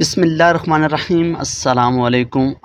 बसमीम् अल्लाम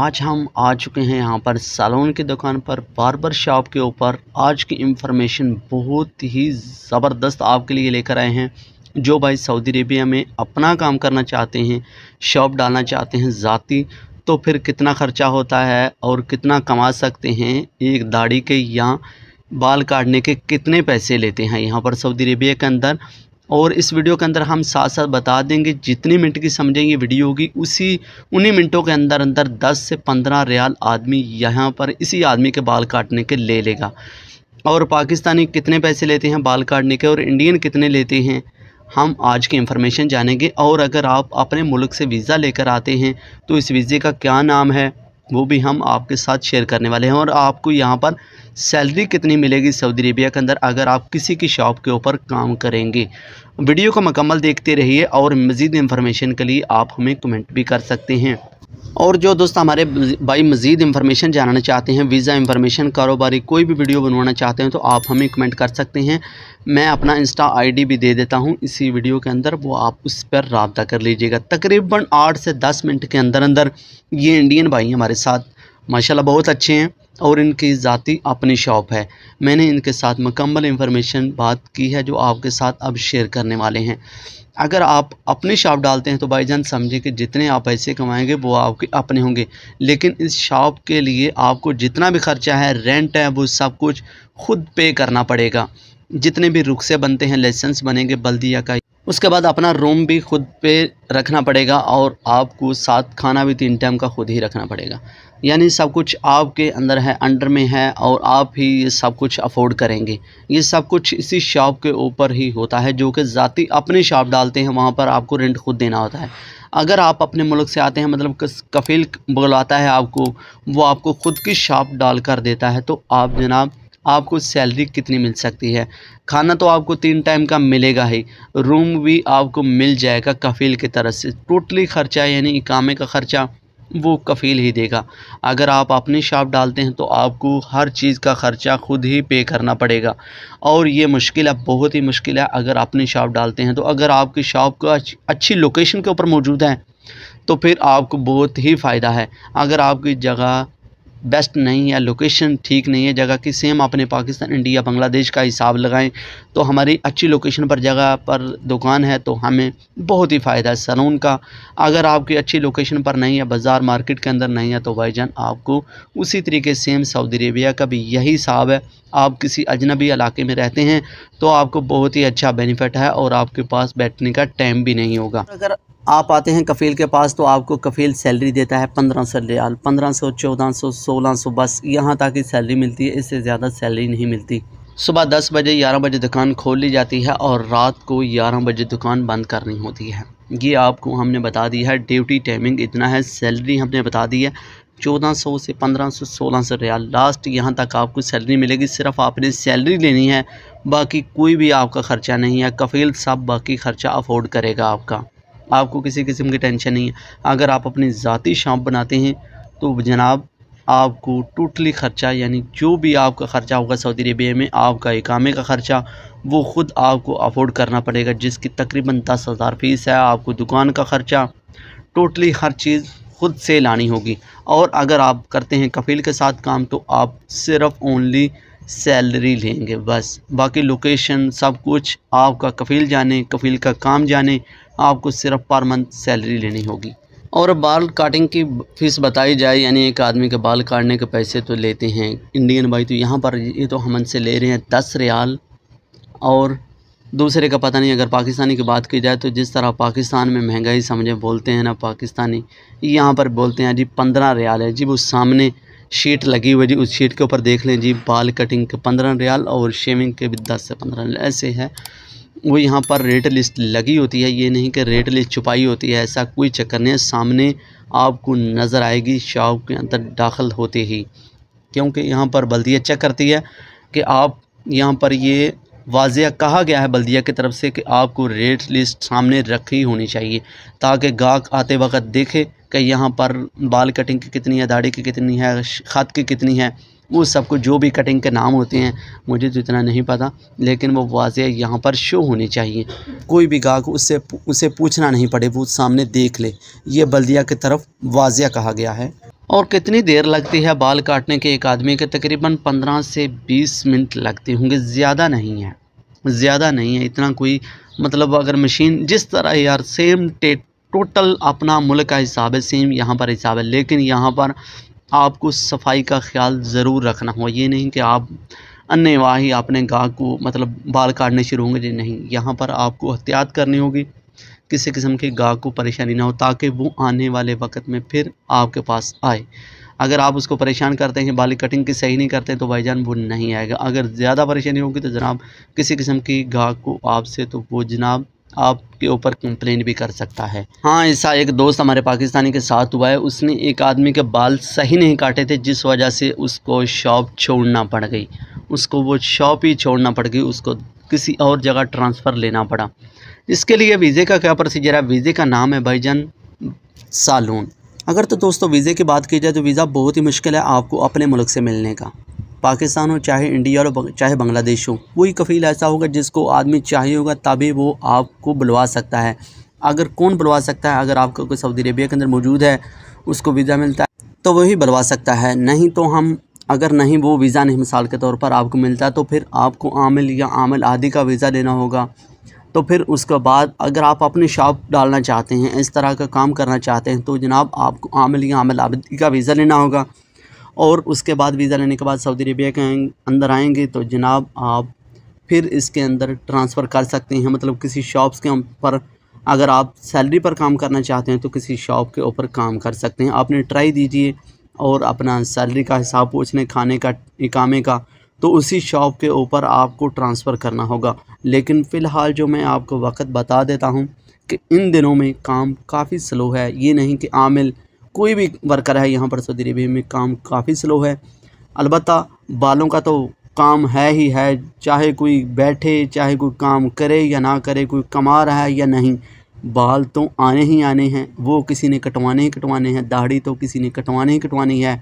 आज हम आ चुके हैं यहाँ पर सैलून की दुकान पर बारबर शॉप के ऊपर आज की इंफॉर्मेशन बहुत ही ज़बरदस्त आपके लिए लेकर आए हैं जो भाई सऊदी अरेबिया में अपना काम करना चाहते हैं शॉप डालना चाहते हैं ज़ाती तो फिर कितना ख़र्चा होता है और कितना कमा सकते हैं एक दाढ़ी के या बाल काटने के कितने पैसे लेते हैं यहाँ पर सऊदी अरेबिया के अंदर और इस वीडियो के अंदर हम साथ साथ बता देंगे जितनी मिनट की समझेंगे वीडियो होगी उसी उन्हीं मिनटों के अंदर अंदर 10 से 15 रियाल आदमी यहाँ पर इसी आदमी के बाल काटने के ले लेगा और पाकिस्तानी कितने पैसे लेते हैं बाल काटने के और इंडियन कितने लेते हैं हम आज की इन्फॉर्मेशन जानेंगे और अगर आप अपने मुल्क से वीज़ा लेकर आते हैं तो इस वीज़े का क्या नाम है वो भी हम आपके साथ शेयर करने वाले हैं और आपको यहाँ पर सैलरी कितनी मिलेगी सऊदी अरेबिया के अंदर अगर आप किसी की शॉप के ऊपर काम करेंगे वीडियो को मकम्मल देखते रहिए और मज़ीद इन्फॉर्मेशन के लिए आप हमें कमेंट भी कर सकते हैं और जो दोस्त हमारे भाई मज़ीद इन्फॉर्मेशन जानना चाहते हैं वीज़ा इन्फॉर्मेशन कारोबारी कोई भी वीडियो बनवाना चाहते हैं तो आप हमें कमेंट कर सकते हैं मैं अपना इंस्टा आईडी भी दे देता हूं इसी वीडियो के अंदर वो आप उस पर रबता कर लीजिएगा तकरीबन आठ से दस मिनट के अंदर अंदर ये इंडियन भाई हमारे साथ माशाला बहुत अच्छे हैं और इनकी ज़ाती अपनी शॉप है मैंने इनके साथ मुकम्मल इन्फॉर्मेशन बात की है जो आपके साथ अब शेयर करने वाले हैं अगर आप अपनी शॉप डालते हैं तो जान समझें कि जितने आप पैसे कमाएंगे वो आपके अपने होंगे लेकिन इस शॉप के लिए आपको जितना भी खर्चा है रेंट है वो सब कुछ खुद पे करना पड़ेगा जितने भी से बनते हैं लाइसेंस बनेंगे बल्दिया का उसके बाद अपना रूम भी खुद पे रखना पड़ेगा और आपको साथ खाना भी तीन टाइम का खुद ही रखना पड़ेगा यानी सब कुछ आपके अंदर है अंडर में है और आप ही ये सब कुछ अफोर्ड करेंगे ये सब कुछ इसी शॉप के ऊपर ही होता है जो कि ज़ाती अपनी शॉप डालते हैं वहाँ पर आपको रेंट खुद देना होता है अगर आप अपने मुल्क से आते हैं मतलब कफील बुलाता है आपको वो आपको ख़ुद की शॉप डाल कर देता है तो आप जनाब आपको सैलरी कितनी मिल सकती है खाना तो आपको तीन टाइम का मिलेगा ही रूम भी आपको मिल जाएगा कफ़ील की तरफ से टोटली ख़र्चा यानी इकामे का ख़र्चा वो कफ़ील ही देगा अगर आप अपनी शॉप डालते हैं तो आपको हर चीज़ का ख़र्चा खुद ही पे करना पड़ेगा और ये मुश्किल है बहुत ही मुश्किल है अगर अपनी शॉप डालते हैं तो अगर आपकी शॉप को अच्छी लोकेशन के ऊपर मौजूद है तो फिर आपको बहुत ही फ़ायदा है अगर आपकी जगह बेस्ट नहीं है लोकेशन ठीक नहीं है जगह की सेम आपने पाकिस्तान इंडिया बांग्लादेश का हिसाब लगाएं तो हमारी अच्छी लोकेशन पर जगह पर दुकान है तो हमें बहुत ही फ़ायदा है सलून का अगर आपकी अच्छी लोकेशन पर नहीं है बाज़ार मार्केट के अंदर नहीं है तो जान आपको उसी तरीके सेम सऊदी अरेबिया का भी यही हिसाब है आप किसी अजनबी इलाके में रहते हैं तो आपको बहुत ही अच्छा बेनिफिट है और आपके पास बैठने का टाइम भी नहीं होगा अगर आप आते हैं कफ़ील के पास तो आपको कफ़ील सैलरी देता है पंद्रह सौ रियाल पंद्रह सौ चौदह सौ सोलह सौ बस यहाँ तक ही सैलरी मिलती है इससे ज़्यादा सैलरी नहीं मिलती सुबह दस बजे ग्यारह बजे दुकान खोल ली जाती है और रात को ग्यारह बजे दुकान बंद करनी होती है ये आपको हमने बता दिया है ड्यूटी टाइमिंग इतना है सैलरी हमने बता दी है चौदह सौ से पंद्रह सौ सोलह सौ रियाल लास्ट यहाँ तक आपको सैलरी मिलेगी सिर्फ आपने सैलरी लेनी है बाकी कोई भी आपका ख़र्चा नहीं है कफ़ील सब बाकी ख़र्चा अफोर्ड करेगा आपका आपको किसी किस्म की टेंशन नहीं है अगर आप अपनी ज़ाती शॉप बनाते हैं तो जनाब आपको टोटली ख़र्चा यानी जो भी आपका ख़र्चा होगा सऊदी अरबिया में आपका इकामे का ख़र्चा वो ख़ुद आपको अफोर्ड करना पड़ेगा जिसकी तकरीबन दस हज़ार फीस है आपको दुकान का ख़र्चा टोटली हर चीज़ ख़ुद से लानी होगी और अगर आप करते हैं कफील के साथ काम तो आप सिर्फ ओनली सैलरी लेंगे बस बाकी लोकेशन सब कुछ आपका कफील जाने कफील का काम जाने आपको सिर्फ पर मंथ सैलरी लेनी होगी और बाल काटिंग की फ़ीस बताई जाए यानी एक आदमी के बाल काटने के पैसे तो लेते हैं इंडियन भाई तो यहाँ पर ये तो हम उनसे ले रहे हैं दस रियाल और दूसरे का पता नहीं अगर पाकिस्तानी की बात की जाए तो जिस तरह पाकिस्तान में महंगाई समझे बोलते हैं ना पाकिस्तानी यहाँ पर बोलते हैं जी पंद्रह रियाल है जी वो सामने शीट लगी हुई जी उस शीट के ऊपर देख लें जी बाल कटिंग के पंद्रह रियाल और शेविंग के भी दस से पंद्रह ऐसे है वो यहाँ पर रेट लिस्ट लगी होती है ये नहीं कि रेट लिस्ट छुपाई होती है ऐसा कोई चक्कर नहीं सामने आपको नज़र आएगी शॉप के अंदर दाखिल होते ही क्योंकि यहाँ पर बल्दिया चेक करती है कि आप यहाँ पर ये वाजिया कहा गया है बल्दिया की तरफ से कि आपको रेट लिस्ट सामने रखी होनी चाहिए ताकि गाहक आते वक्त देखे कि यहाँ पर बाल कटिंग की कितनी है दाढ़ी की कितनी है खत की कितनी है वो सबको जो भी कटिंग के नाम होते हैं मुझे तो इतना नहीं पता लेकिन वो वाजह यहाँ पर शो होने चाहिए कोई भी गाहक उससे उसे पूछना नहीं पड़े वो सामने देख ले ये बल्दिया की तरफ वाजिया कहा गया है और कितनी देर लगती है बाल काटने के एक आदमी के तकरीबन पंद्रह से बीस मिनट लगते होंगे ज़्यादा नहीं है ज़्यादा नहीं है इतना कोई मतलब अगर मशीन जिस तरह यार सेम टेट टोटल अपना मुल्क का हिसाब है सेम यहाँ पर हिसाब है लेकिन यहाँ पर आपको सफाई का ख्याल ज़रूर रखना हो ये नहीं कि आप अन्य वाही अपने गाह को मतलब बाल काटने शुरू होंगे जी नहीं यहाँ पर आपको एहतियात करनी होगी किसी किस्म के गाह को परेशानी ना हो ताकि वो आने वाले वक्त में फिर आपके पास आए अगर आप उसको परेशान करते हैं बाली कटिंग की सही नहीं करते तो भाईजान वो नहीं आएगा अगर ज़्यादा परेशानी होगी तो जनाब किसी किस्म की गाह को आपसे तो वो जनाब आपके ऊपर कंप्लेन भी कर सकता है हाँ ऐसा एक दोस्त हमारे पाकिस्तानी के साथ हुआ है उसने एक आदमी के बाल सही नहीं काटे थे जिस वजह से उसको शॉप छोड़ना पड़ गई उसको वो शॉप ही छोड़ना पड़ गई उसको किसी और जगह ट्रांसफ़र लेना पड़ा इसके लिए वीज़े का क्या प्रोसीजर है वीज़े का नाम है भाईजन सालून अगर तो दोस्तों वीज़े की बात की जाए तो वीज़ा बहुत ही मुश्किल है आपको अपने मुल्क से मिलने का पाकिस्तान हो चाहे इंडिया हो चाहे बांग्लादेश हो वही कफ़ील ऐसा होगा जिसको आदमी चाहिए होगा तभी वो आपको बुलवा सकता है अगर कौन बुलवा सकता है अगर आपका कोई सऊदी अरेबिया के अंदर मौजूद है उसको वीज़ा मिलता है तो वही बुलवा सकता है नहीं तो हम अगर नहीं वो वीज़ा नहीं मिसाल के तौर पर आपको मिलता तो फिर आपको आमिल या आमिल आदि का वीज़ा लेना होगा तो फिर उसके बाद अगर आप अपनी शॉप डालना चाहते हैं इस तरह का काम करना चाहते हैं तो जनाब आपको आमिल या आमिल आदि का वीज़ा लेना होगा और उसके बाद वीज़ा लेने के बाद सऊदी अरबिया के अंदर आएंगे तो जनाब आप फिर इसके अंदर ट्रांसफ़र कर सकते हैं मतलब किसी शॉप्स के पर अगर आप सैलरी पर काम करना चाहते हैं तो किसी शॉप के ऊपर काम कर सकते हैं आपने ट्राई दीजिए और अपना सैलरी का हिसाब पूछने खाने का इकामे का तो उसी शॉप के ऊपर आपको ट्रांसफ़र करना होगा लेकिन फ़िलहाल जो मैं आपको वक्त बता देता हूँ कि इन दिनों में काम काफ़ी स्लो है ये नहीं कि आमिल कोई भी वर्कर है यहाँ पर सऊदी अरबिया में काम काफ़ी स्लो है अलबत् बालों का तो काम है ही है चाहे कोई बैठे चाहे कोई काम करे या ना करे कोई कमा रहा है या नहीं बाल तो आने ही आने हैं वो किसी ने कटवाने ही कटवाने हैं दाढ़ी तो किसी ने कटवाने ही कटवानी है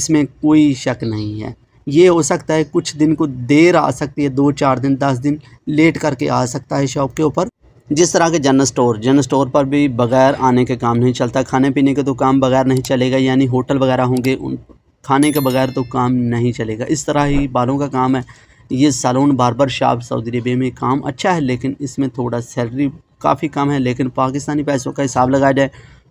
इसमें कोई शक नहीं है ये हो सकता है कुछ दिन को देर आ सकती है दो चार दिन दस दिन लेट करके आ सकता है शॉप के ऊपर जिस तरह के जनरल स्टोर जनरल स्टोर पर भी बगैर आने के काम नहीं चलता खाने पीने के तो काम बगैर नहीं चलेगा यानी होटल वगैरह होंगे उन खाने के बगैर तो काम नहीं चलेगा इस तरह ही बालों का काम है ये salon barber shop Saudi Arabia में काम अच्छा है लेकिन इसमें थोड़ा सैलरी काफ़ी कम है लेकिन पाकिस्तानी पैसों का हिसाब लगाया जाए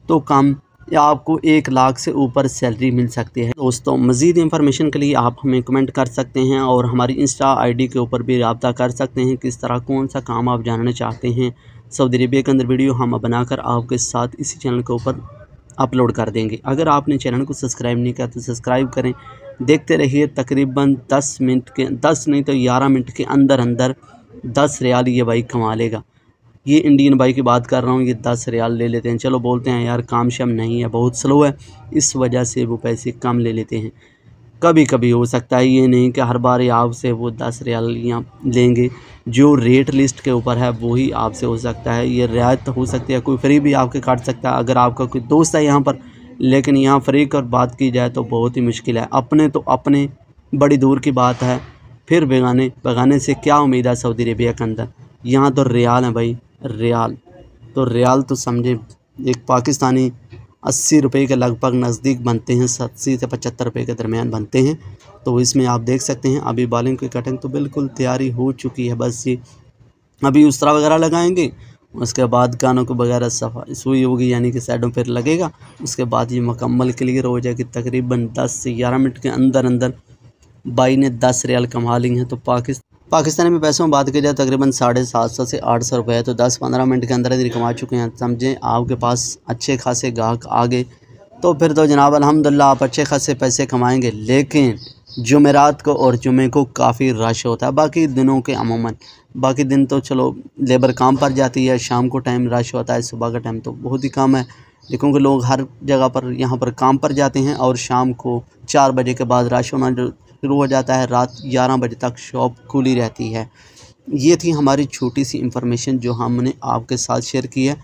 तो काम या आपको एक लाख से ऊपर सैलरी मिल सकती है दोस्तों मज़ीद इन्फॉर्मेशन के लिए आप हमें कमेंट कर सकते हैं और हमारी इंस्टा आईडी के ऊपर भी रबता कर सकते हैं किस तरह कौन सा काम आप जानना चाहते हैं सऊदी अरबिया के अंदर वीडियो हम बनाकर आपके साथ इसी चैनल के ऊपर अपलोड कर देंगे अगर आपने चैनल को सब्सक्राइब नहीं किया तो सब्सक्राइब करें देखते रहिए तकरीबन दस मिनट के दस नहीं तो ग्यारह मिनट के अंदर अंदर दस रियाल ये बाइक कमा लेगा ये इंडियन भाई की बात कर रहा हूँ ये दस रियाल ले लेते हैं चलो बोलते हैं यार काम शाम नहीं है बहुत स्लो है इस वजह से वो पैसे कम ले लेते हैं कभी कभी हो सकता है ये नहीं कि हर बार आपसे वो दस रियालियाँ लेंगे जो रेट लिस्ट के ऊपर है वही आपसे हो सकता है ये रियायत हो सकती है कोई फ्री भी आपके काट सकता है अगर आपका कोई दोस्त है यहाँ पर लेकिन यहाँ फ्री कर बात की जाए तो बहुत ही मुश्किल है अपने तो अपने बड़ी दूर की बात है फिर बेगाने बेगाने से क्या उम्मीद है सऊदी अरबिया के अंदर यहाँ तो रियाल है भाई रियाल तो रियाल तो समझे एक पाकिस्तानी अस्सी रुपये के लगभग नज़दीक बनते हैं अस्सी से पचहत्तर रुपये के दरमियान बनते हैं तो इसमें आप देख सकते हैं अभी बॉलिंग की कटिंग तो बिल्कुल तैयारी हो चुकी है बस ये अभी उस्तरा वगैरह लगाएंगे उसके बाद कानों को वगैरह सफाई सुई होगी यानी कि साइडों पर लगेगा उसके बाद ये मुकम्मल क्लियर हो जाएगी तकरीबन दस से ग्यारह मिनट के अंदर अंदर बाई ने दस रियाल कमा ली हैं तो पाकिस्तान पाकिस्तान में पैसों में बात की जाए तकरीबन साढ़े सात सौ से आठ सौ रुपये तो दस पंद्रह मिनट के अंदर यदि कमा चुके हैं समझें आपके पास अच्छे खासे गाहक आ गए तो फिर तो जनाब अलहमदिल्ला आप अच्छे खासे पैसे कमाएँगे लेकिन जुमेरात को और जुमे को काफ़ी रश होता है बाकी दिनों के अमूमन बाकी दिन तो चलो लेबर काम पर जाती है शाम को टाइम रश होता है सुबह का टाइम तो बहुत ही कम है लेकिन लोग हर जगह पर यहाँ पर काम पर जाते हैं और शाम को चार बजे के बाद रश होना जो शुरू हो जाता है रात ग्यारह बजे तक शॉप खुली रहती है ये थी हमारी छोटी सी इन्फॉर्मेशन जो हमने आपके साथ शेयर की है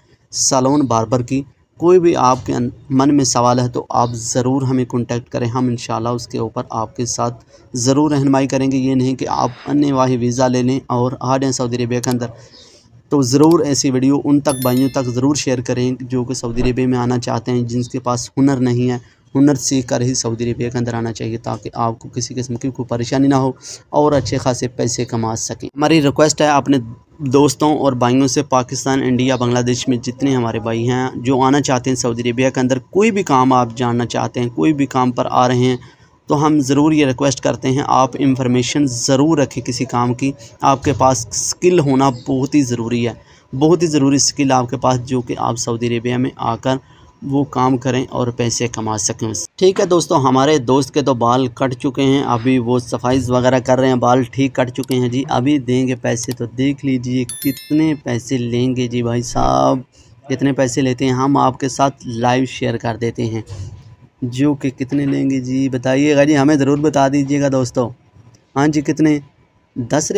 सलोन बारबर की कोई भी आपके मन में सवाल है तो आप ज़रूर हमें कॉन्टेक्ट करें हम इन उसके ऊपर आपके साथ ज़रूर रहनमाई करेंगे ये नहीं कि आप अन्य वाही वीज़ा ले लें और आ जाएँ सऊदी अरबिया के अंदर तो ज़रूर ऐसी वीडियो उन तक भाइयों तक ज़रूर शेयर करें जो कि सऊदी अरबिया में आना चाहते हैं जिनके पास हुनर नहीं है हुनर सीख कर ही सऊदी अरबिया के अंदर आना चाहिए ताकि आपको किसी किस्म की कोई परेशानी ना हो और अच्छे खासे पैसे कमा सकें हमारी रिक्वेस्ट है अपने दोस्तों और भाइयों से पाकिस्तान इंडिया बांग्लादेश में जितने हमारे भाई हैं जो आना चाहते हैं सऊदी अरबिया के अंदर कोई भी काम आप जानना चाहते हैं कोई भी काम पर आ रहे हैं तो हम ज़रूर ये रिक्वेस्ट करते हैं आप इंफॉर्मेशन ज़रूर रखें किसी काम की आपके पास स्किल होना बहुत ही ज़रूरी है बहुत ही ज़रूरी स्किल आपके पास जो कि आप सऊदी अरबिया में आकर वो काम करें और पैसे कमा सकें ठीक है दोस्तों हमारे दोस्त के तो बाल कट चुके हैं अभी वो सफाई वगैरह कर रहे हैं बाल ठीक कट चुके हैं जी अभी देंगे पैसे तो देख लीजिए कितने पैसे लेंगे जी भाई साहब कितने पैसे लेते हैं हम आपके साथ लाइव शेयर कर देते हैं जो कि कितने लेंगे जी बताइएगा जी हमें ज़रूर बता दीजिएगा दोस्तों हाँ जी कितने दस